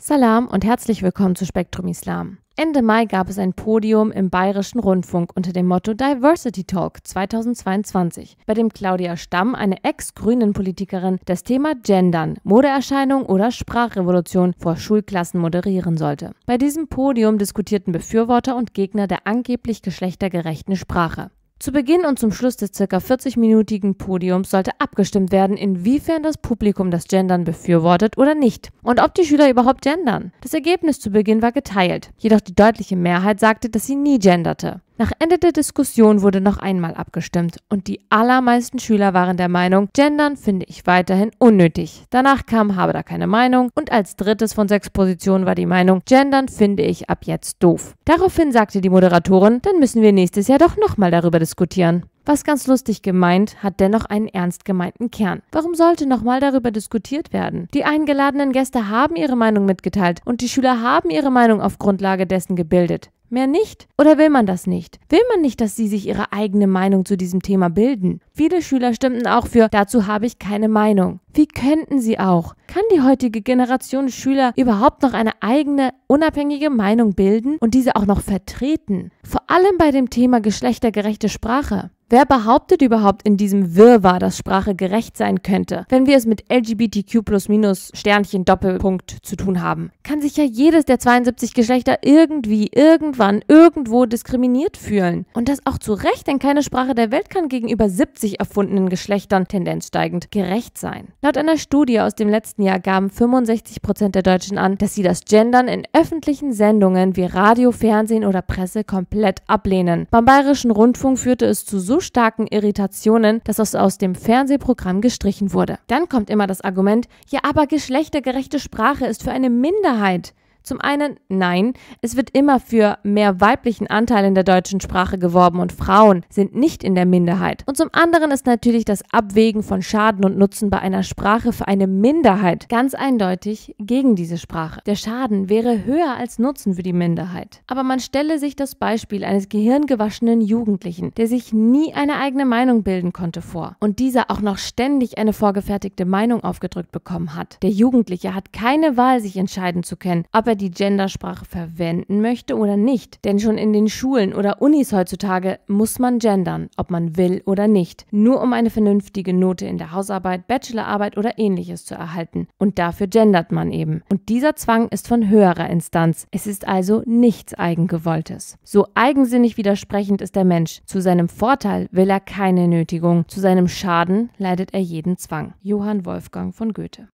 Salam und herzlich willkommen zu Spektrum Islam. Ende Mai gab es ein Podium im Bayerischen Rundfunk unter dem Motto Diversity Talk 2022, bei dem Claudia Stamm, eine Ex-Grünen-Politikerin, das Thema Gendern, Modeerscheinung oder Sprachrevolution vor Schulklassen moderieren sollte. Bei diesem Podium diskutierten Befürworter und Gegner der angeblich geschlechtergerechten Sprache. Zu Beginn und zum Schluss des ca. 40-minütigen Podiums sollte abgestimmt werden, inwiefern das Publikum das Gendern befürwortet oder nicht und ob die Schüler überhaupt gendern. Das Ergebnis zu Beginn war geteilt, jedoch die deutliche Mehrheit sagte, dass sie nie genderte. Nach Ende der Diskussion wurde noch einmal abgestimmt und die allermeisten Schüler waren der Meinung, Gendern finde ich weiterhin unnötig. Danach kam habe da keine Meinung und als drittes von sechs Positionen war die Meinung, Gendern finde ich ab jetzt doof. Daraufhin sagte die Moderatorin, dann müssen wir nächstes Jahr doch nochmal darüber diskutieren. Was ganz lustig gemeint, hat dennoch einen ernst gemeinten Kern. Warum sollte nochmal darüber diskutiert werden? Die eingeladenen Gäste haben ihre Meinung mitgeteilt und die Schüler haben ihre Meinung auf Grundlage dessen gebildet. Mehr nicht? Oder will man das nicht? Will man nicht, dass sie sich ihre eigene Meinung zu diesem Thema bilden? Viele Schüler stimmten auch für, dazu habe ich keine Meinung. Wie könnten sie auch? Kann die heutige Generation Schüler überhaupt noch eine eigene, unabhängige Meinung bilden und diese auch noch vertreten? Vor allem bei dem Thema geschlechtergerechte Sprache. Wer behauptet überhaupt in diesem Wirrwarr, dass Sprache gerecht sein könnte, wenn wir es mit LGBTQ plus minus Sternchen Doppelpunkt zu tun haben? Kann sich ja jedes der 72 Geschlechter irgendwie, irgendwann, irgendwo diskriminiert fühlen. Und das auch zu Recht, denn keine Sprache der Welt kann gegenüber 70 erfundenen Geschlechtern tendenzsteigend gerecht sein. Laut einer Studie aus dem letzten Jahr gaben 65 der Deutschen an, dass sie das Gendern in öffentlichen Sendungen wie Radio, Fernsehen oder Presse komplett ablehnen. Beim Bayerischen Rundfunk führte es zu so starken Irritationen, dass es aus dem Fernsehprogramm gestrichen wurde. Dann kommt immer das Argument, ja, aber geschlechtergerechte Sprache ist für eine Minderheit. Zum einen, nein, es wird immer für mehr weiblichen Anteil in der deutschen Sprache geworben und Frauen sind nicht in der Minderheit. Und zum anderen ist natürlich das Abwägen von Schaden und Nutzen bei einer Sprache für eine Minderheit ganz eindeutig gegen diese Sprache. Der Schaden wäre höher als Nutzen für die Minderheit. Aber man stelle sich das Beispiel eines gehirngewaschenen Jugendlichen, der sich nie eine eigene Meinung bilden konnte vor und dieser auch noch ständig eine vorgefertigte Meinung aufgedrückt bekommen hat. Der Jugendliche hat keine Wahl, sich entscheiden zu können, ob er die Gendersprache verwenden möchte oder nicht. Denn schon in den Schulen oder Unis heutzutage muss man gendern, ob man will oder nicht, nur um eine vernünftige Note in der Hausarbeit, Bachelorarbeit oder ähnliches zu erhalten. Und dafür gendert man eben. Und dieser Zwang ist von höherer Instanz. Es ist also nichts Eigengewolltes. So eigensinnig widersprechend ist der Mensch. Zu seinem Vorteil will er keine Nötigung, zu seinem Schaden leidet er jeden Zwang. Johann Wolfgang von Goethe